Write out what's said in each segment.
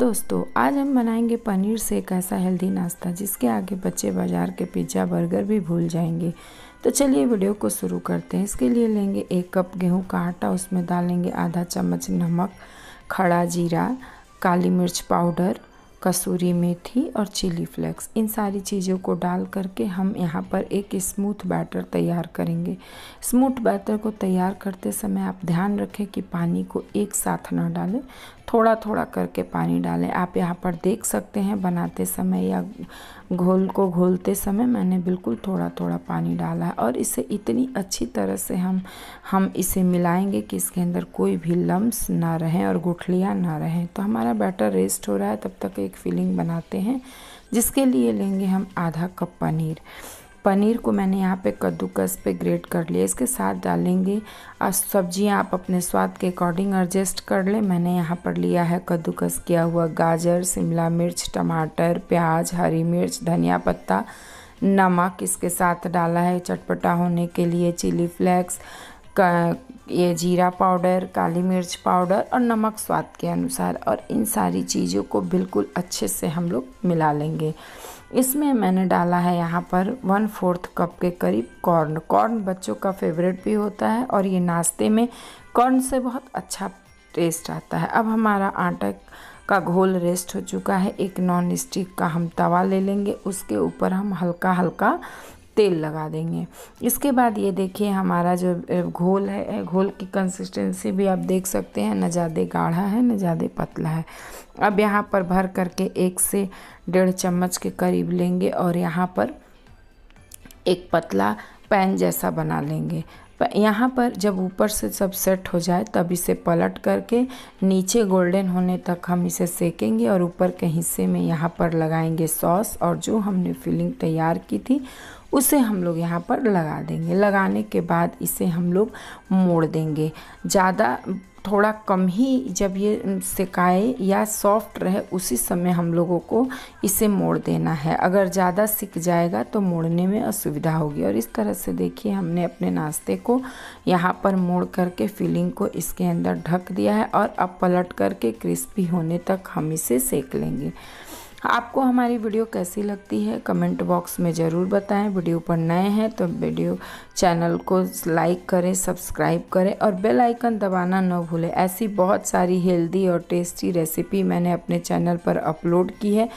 दोस्तों आज हम बनाएंगे पनीर से एक ऐसा हेल्दी नाश्ता जिसके आगे बच्चे बाज़ार के पिज्ज़ा बर्गर भी भूल जाएंगे तो चलिए वीडियो को शुरू करते हैं इसके लिए लेंगे एक कप गेहूं का आटा उसमें डालेंगे आधा चम्मच नमक खड़ा जीरा काली मिर्च पाउडर कसूरी मेथी और चिली फ्लेक्स इन सारी चीज़ों को डाल करके हम यहाँ पर एक स्मूथ बैटर तैयार करेंगे स्मूथ बैटर को तैयार करते समय आप ध्यान रखें कि पानी को एक साथ ना डालें थोड़ा थोड़ा करके पानी डालें आप यहाँ पर देख सकते हैं बनाते समय या घोल को घोलते समय मैंने बिल्कुल थोड़ा थोड़ा पानी डाला है और इसे इतनी अच्छी तरह से हम हम इसे मिलाएंगे कि इसके अंदर कोई भी लम्ब ना रहें और गुठलियाँ ना रहें तो हमारा बैटर रेस्ट हो रहा है तब तक एक एक फिलिंग बनाते हैं जिसके लिए लेंगे हम आधा कप पनीर पनीर को मैंने यहाँ पे कद्दूकस पे ग्रेट कर लिया इसके साथ डालेंगे और सब्जियाँ आप अपने स्वाद के अकॉर्डिंग एडजस्ट कर लें मैंने यहाँ पर लिया है कद्दूकस किया हुआ गाजर शिमला मिर्च टमाटर प्याज हरी मिर्च धनिया पत्ता नमक इसके साथ डाला है चटपटा होने के लिए चिली फ्लेक्स ये जीरा पाउडर काली मिर्च पाउडर और नमक स्वाद के अनुसार और इन सारी चीज़ों को बिल्कुल अच्छे से हम लोग मिला लेंगे इसमें मैंने डाला है यहाँ पर वन फोर्थ कप के करीब कॉर्न कॉर्न बच्चों का फेवरेट भी होता है और ये नाश्ते में कॉर्न से बहुत अच्छा टेस्ट आता है अब हमारा आटा का घोल रेस्ट हो चुका है एक नॉन स्टिक का हम तवा ले लेंगे उसके ऊपर हम हल्का हल्का तेल लगा देंगे इसके बाद ये देखिए हमारा जो घोल है घोल की कंसिस्टेंसी भी आप देख सकते हैं न ज़्यादा गाढ़ा है न ज़्यादा पतला है अब यहाँ पर भर करके एक से डेढ़ चम्मच के करीब लेंगे और यहाँ पर एक पतला पैन जैसा बना लेंगे यहाँ पर जब ऊपर से सब सेट हो जाए तब इसे पलट करके नीचे गोल्डन होने तक हम इसे सेकेंगे और ऊपर के हिस्से में यहाँ पर लगाएंगे सॉस और जो हमने फिलिंग तैयार की थी उसे हम लोग यहाँ पर लगा देंगे लगाने के बाद इसे हम लोग मोड़ देंगे ज़्यादा थोड़ा कम ही जब ये सिकाए या सॉफ्ट रहे उसी समय हम लोगों को इसे मोड़ देना है अगर ज़्यादा सिक जाएगा तो मोड़ने में असुविधा होगी और इस तरह से देखिए हमने अपने नाश्ते को यहाँ पर मोड़ करके फिलिंग को इसके अंदर ढक दिया है और अब पलट करके क्रिस्पी होने तक हम इसे सेक लेंगे आपको हमारी वीडियो कैसी लगती है कमेंट बॉक्स में ज़रूर बताएं वीडियो पर नए हैं तो वीडियो चैनल को लाइक करें सब्सक्राइब करें और बेल आइकन दबाना न भूलें ऐसी बहुत सारी हेल्दी और टेस्टी रेसिपी मैंने अपने चैनल पर अपलोड की है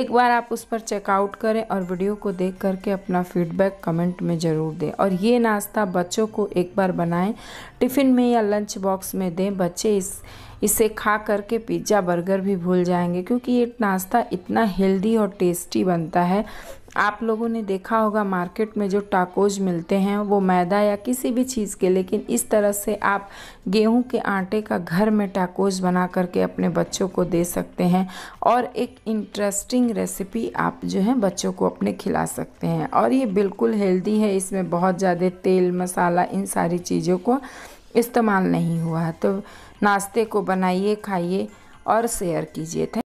एक बार आप उस पर चेकआउट करें और वीडियो को देख करके अपना फीडबैक कमेंट में ज़रूर दें और ये नाश्ता बच्चों को एक बार बनाएँ टिफ़िन में या लंच बॉक्स में दें बच्चे इस इसे खा करके पिज़्ज़ा बर्गर भी भूल जाएंगे क्योंकि ये नाश्ता इतना हेल्दी और टेस्टी बनता है आप लोगों ने देखा होगा मार्केट में जो टाकोज मिलते हैं वो मैदा या किसी भी चीज़ के लेकिन इस तरह से आप गेहूं के आटे का घर में टाकोज बना करके अपने बच्चों को दे सकते हैं और एक इंटरेस्टिंग रेसिपी आप जो है बच्चों को अपने खिला सकते हैं और ये बिल्कुल हेल्दी है इसमें बहुत ज़्यादा तेल मसाला इन सारी चीज़ों को इस्तेमाल नहीं हुआ है तो नाश्ते को बनाइए खाइए और शेयर कीजिए थैंक